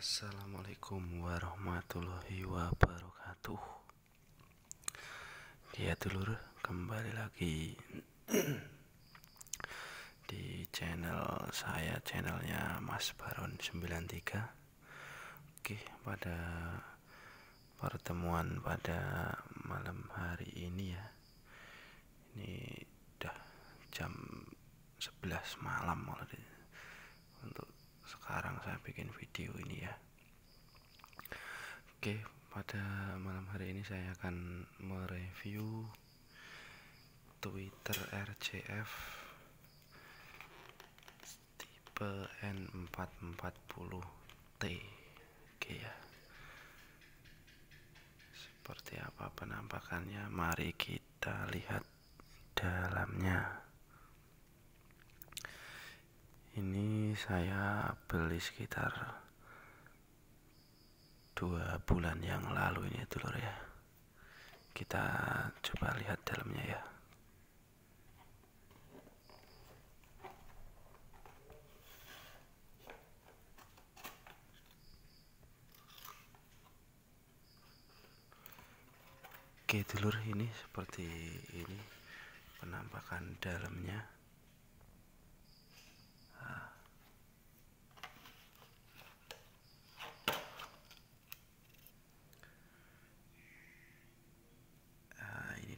Assalamualaikum warahmatullahi wabarakatuh Ya dulur kembali lagi Di channel saya channelnya Mas Baron 93 Oke pada pertemuan pada malam hari ini ya Ini udah jam 11 malam untuk sekarang saya bikin video ini ya oke pada malam hari ini saya akan mereview Twitter RCF tipe N440T oke ya seperti apa penampakannya mari kita lihat dalamnya ini saya beli sekitar dua bulan yang lalu ini telur ya kita coba lihat dalamnya ya Oke telur ini seperti ini penampakan dalamnya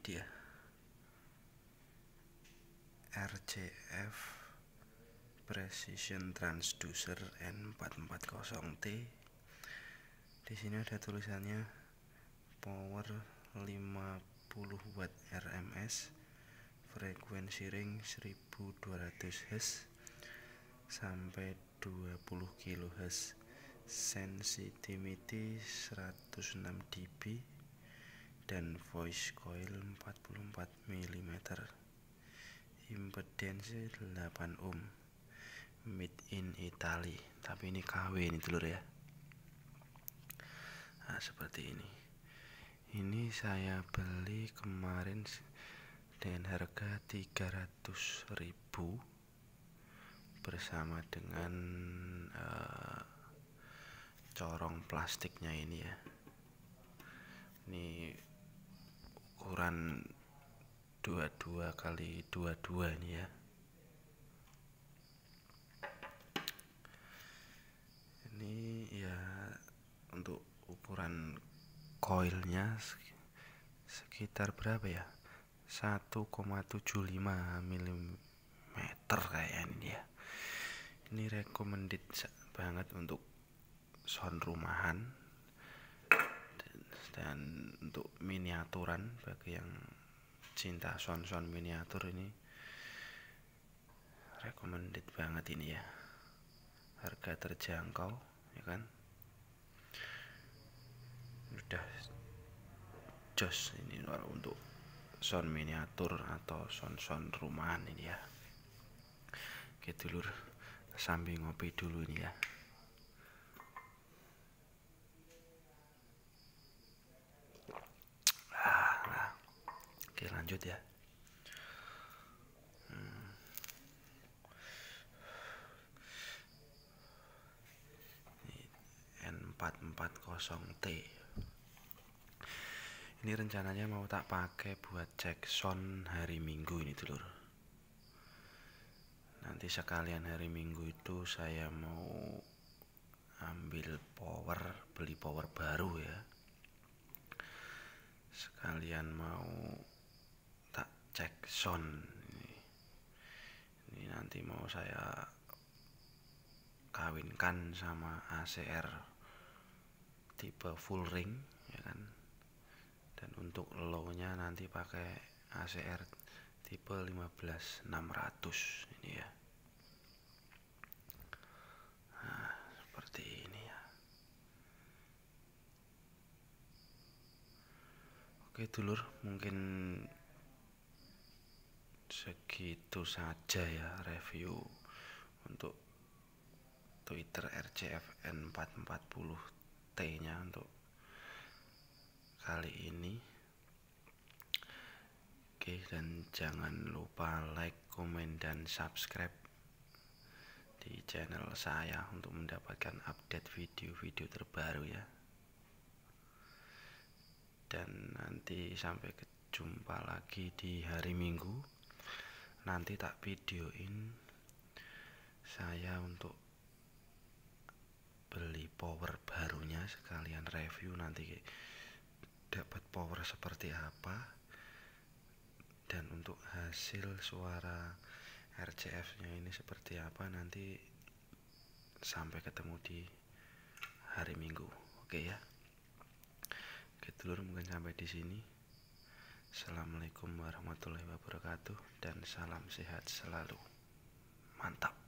dia RCF Precision Transducer N440T di sini ada tulisannya power 50 watt RMS frekuensi ring 1200 Hz sampai 20 kHz sensitivity 106 dB dan voice coil 44 mm impedansi 8 ohm made in Italy tapi ini KW ini telur ya nah, seperti ini ini saya beli kemarin dengan harga ribu bersama dengan eh, corong plastiknya ini ya ini ukuran 22 kali 22 ini ya ini ya untuk ukuran koilnya sekitar berapa ya 1,75 mm kayak ini ya ini recommended banget untuk sound rumahan dan untuk miniaturan bagi yang cinta son-son miniatur ini recommended banget ini ya harga terjangkau ya kan udah jos ini untuk son miniatur atau son-son rumahan ini ya oke dulur sambil ngopi dulu ini ya lanjut ya N440T ini rencananya mau tak pakai buat cek sound hari minggu ini telur nanti sekalian hari minggu itu saya mau ambil power beli power baru ya sekalian mau cek sound ini, ini nanti mau saya kawinkan sama ACR tipe full ring ya kan dan untuk low nya nanti pakai ACR tipe 15600 ini ya nah seperti ini ya oke dulur mungkin segitu saja ya review untuk Twitter RCFN 440T nya untuk kali ini Oke dan jangan lupa like, komen, dan subscribe di channel saya untuk mendapatkan update video-video terbaru ya dan nanti sampai jumpa lagi di hari Minggu nanti tak videoin saya untuk beli power barunya sekalian review nanti dapat power seperti apa dan untuk hasil suara RCF nya ini seperti apa nanti sampai ketemu di hari Minggu oke ya oke telur mungkin sampai di sini Assalamualaikum warahmatullahi wabarakatuh dan salam sehat selalu. Mantap.